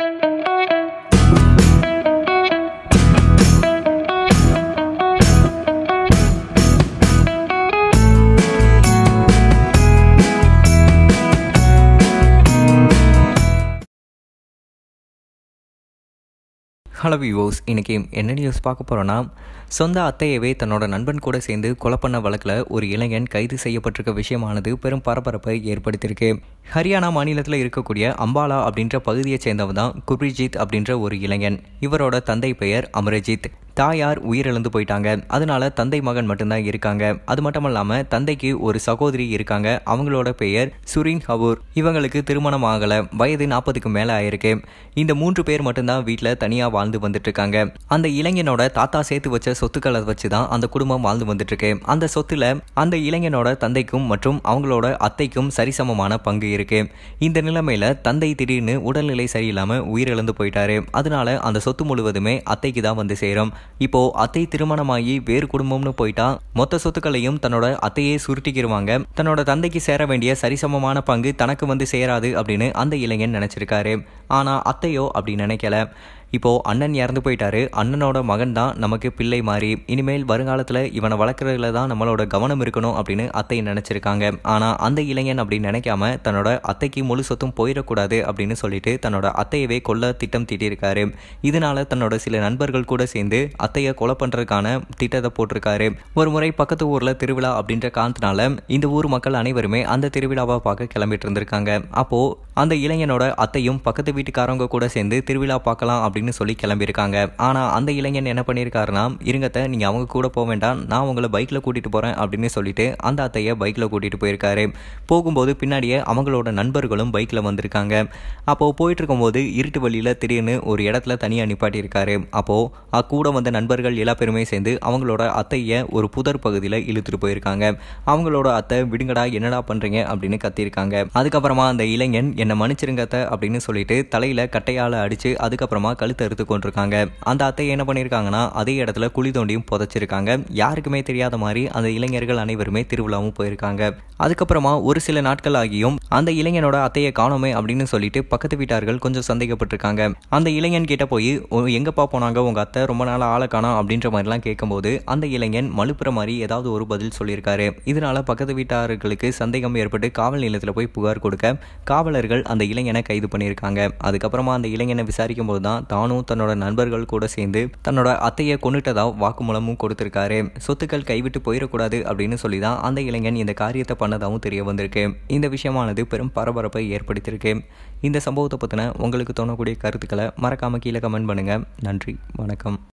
Thank you. Hello விவோஸ் இன்றைக்கி என்ன news பார்க்க போகிறோன்னா சொந்த அத்தையவே தன்னோட நண்பன் கூட சேர்ந்து கொலை பண்ண வழக்கில் ஒரு இளைஞன் கைது செய்யப்பட்டிருக்க விஷயமானது பெரும் பரபரப்பை ஏற்படுத்தியிருக்கு ஹரியானா மாநிலத்தில் இருக்கக்கூடிய அம்பாலா அப்படின்ற பகுதியைச் சேர்ந்தவன் தான் குர்பிஜித் அப்படின்ற ஒரு இளைஞன் இவரோட தந்தை பெயர் அமரஜித் தாயார் உயிரிழந்து போயிட்டாங்க அதனால தந்தை மகன் மட்டும்தான் இருக்காங்க அது மட்டும் இல்லாமல் தந்தைக்கு ஒரு சகோதரி இருக்காங்க அவங்களோட பெயர் சுரின் ஹவூர் இவங்களுக்கு திருமணம் ஆகலை வயது நாற்பதுக்கு மேலே ஆயிருக்கு இந்த மூன்று பேர் மட்டும்தான் வீட்டில் தனியாக வாழ்ந்து வந்துட்டு இருக்காங்க அந்த இளைஞனோட தாத்தா சேர்த்து வச்ச சொத்துக்களை வச்சு தான் அந்த குடும்பம் வாழ்ந்து வந்துட்டு இருக்கு அந்த சொத்துல அந்த இளைஞனோட தந்தைக்கும் மற்றும் அவங்களோட அத்தைக்கும் சரிசமமான பங்கு இருக்கு இந்த நிலைமையில தந்தை திடீர்னு உடல்நிலை சரியில்லாம உயிரிழந்து போயிட்டாரு அதனால அந்த சொத்து முழுவதுமே அத்தைக்கு தான் வந்து சேரும் இப்போ அத்தை திருமணமாகி வேறு குடும்பம்னு போயிட்டா மொத்த சொத்துக்களையும் தன்னோட அத்தையே சுருட்டிக்கிடுவாங்க தன்னோட தந்தைக்கு சேர வேண்டிய சரிசமமான பங்கு தனக்கு வந்து சேராது அப்படின்னு அந்த இளைஞன் நினைச்சிருக்காரு ஆனா அத்தையோ அப்படி நினைக்கல இப்போது அண்ணன் இறந்து போயிட்டாரு அண்ணனோட மகன் தான் நமக்கு பிள்ளை மாறி இனிமேல் வருங்காலத்தில் இவனை வளர்க்குறதுல தான் நம்மளோட கவனம் இருக்கணும் அப்படின்னு அத்தை நினச்சிருக்காங்க ஆனால் அந்த இளைஞன் அப்படின்னு நினைக்காம தன்னோட அத்தைக்கு முழு சொத்தும் போயிடக்கூடாது அப்படின்னு சொல்லிட்டு தன்னோட அத்தையவே கொல்ல திட்டம் தீட்டியிருக்காரு இதனால தன்னோட சில நண்பர்கள் கூட சேர்ந்து அத்தையை கொலை பண்ணுறதுக்கான திட்டத்தை போட்டிருக்காரு ஒரு முறை பக்கத்து ஊரில் திருவிழா அப்படின்ற காரணத்தினால இந்த ஊர் மக்கள் அனைவருமே அந்த திருவிழாவை பார்க்க கிளம்பிட்டு இருந்திருக்காங்க அப்போது அந்த இளைஞனோட அத்தையும் பக்கத்து வீட்டுக்காரவங்க கூட சேர்ந்து திருவிழா பார்க்கலாம் அப்படின்னு அப்படின்னு சொல்லி கிளம்பியிருக்காங்க ஆனால் அந்த இளைஞன் என்ன பண்ணியிருக்காருன்னா இருங்கத்தை நீங்கள் அவங்க கூட போக வேண்டாம் நான் உங்களை பைக்கில் கூட்டிகிட்டு போகிறேன் அப்படின்னு சொல்லிட்டு அந்த அத்தையை பைக்கில் கூட்டிகிட்டு போயிருக்காரு போகும்போது பின்னாடியே அவங்களோட நண்பர்களும் பைக்கில் வந்திருக்காங்க அப்போது போயிட்டு இருக்கும்போது இருட்டு வழியில் திடீர்னு ஒரு இடத்துல தனியாக நிப்பாட்டியிருக்காரு அப்போது கூட வந்த நண்பர்கள் எல்லா பேருமே சேர்ந்து அவங்களோட அத்தையை ஒரு புதர் பகுதியில் இழுத்துட்டு போயிருக்காங்க அவங்களோட அத்தை விடுங்கடா என்னடா பண்ணுறீங்க அப்படின்னு கத்தியிருக்காங்க அதுக்கப்புறமா அந்த இளைஞன் என்னை மன்னிச்சிருங்கத்த அப்படின்னு சொல்லிட்டு தலையில் கட்டையால் அடித்து அதுக்கப்புறமா கல் கழுத்தை அறுத்து கொண்டிருக்காங்க அந்த அத்தை என்ன பண்ணியிருக்காங்கன்னா அதே இடத்துல குழி தோண்டியும் புதைச்சிருக்காங்க யாருக்குமே தெரியாத மாதிரி அந்த இளைஞர்கள் அனைவருமே திருவிழாவும் போயிருக்காங்க அதுக்கப்புறமா ஒரு சில நாட்கள் ஆகியும் அந்த இளைஞனோட அத்தையை காணோமே அப்படின்னு சொல்லிட்டு பக்கத்து வீட்டார்கள் கொஞ்சம் சந்தேகப்பட்டிருக்காங்க அந்த இளைஞன் கிட்ட போய் எங்கப்பா போனாங்க உங்க அத்தை ரொம்ப நாள் ஆளை காணும் அப்படின்ற மாதிரிலாம் கேட்கும்போது அந்த இளைஞன் மலுப்புற மாதிரி ஏதாவது ஒரு பதில் சொல்லியிருக்காரு இதனால பக்கத்து வீட்டார்களுக்கு சந்தேகம் ஏற்பட்டு காவல் நிலையத்தில் போய் புகார் கொடுக்க காவலர்கள் அந்த இளைஞனை கைது பண்ணியிருக்காங்க அதுக்கப்புறமா அந்த இளைஞனை விசாரிக்கும் போது தான் தானும் தன்னோட நண்பர்கள் கூட சேர்ந்து தன்னோட அத்தையை கொண்டுட்டதா வாக்குமூலமும் கொடுத்திருக்காரு சொத்துக்கள் கைவிட்டு போயிடக்கூடாது அப்படின்னு சொல்லி தான் அந்த இளைஞன் இந்த காரியத்தை பண்ணதாகவும் தெரிய வந்திருக்கு இந்த விஷயமானது பெரும் பரபரப்பை ஏற்படுத்தியிருக்கு இந்த சம்பவத்தை பற்றின உங்களுக்கு தோணக்கூடிய கருத்துக்களை மறக்காமல் கீழே கமெண்ட் பண்ணுங்கள் நன்றி வணக்கம்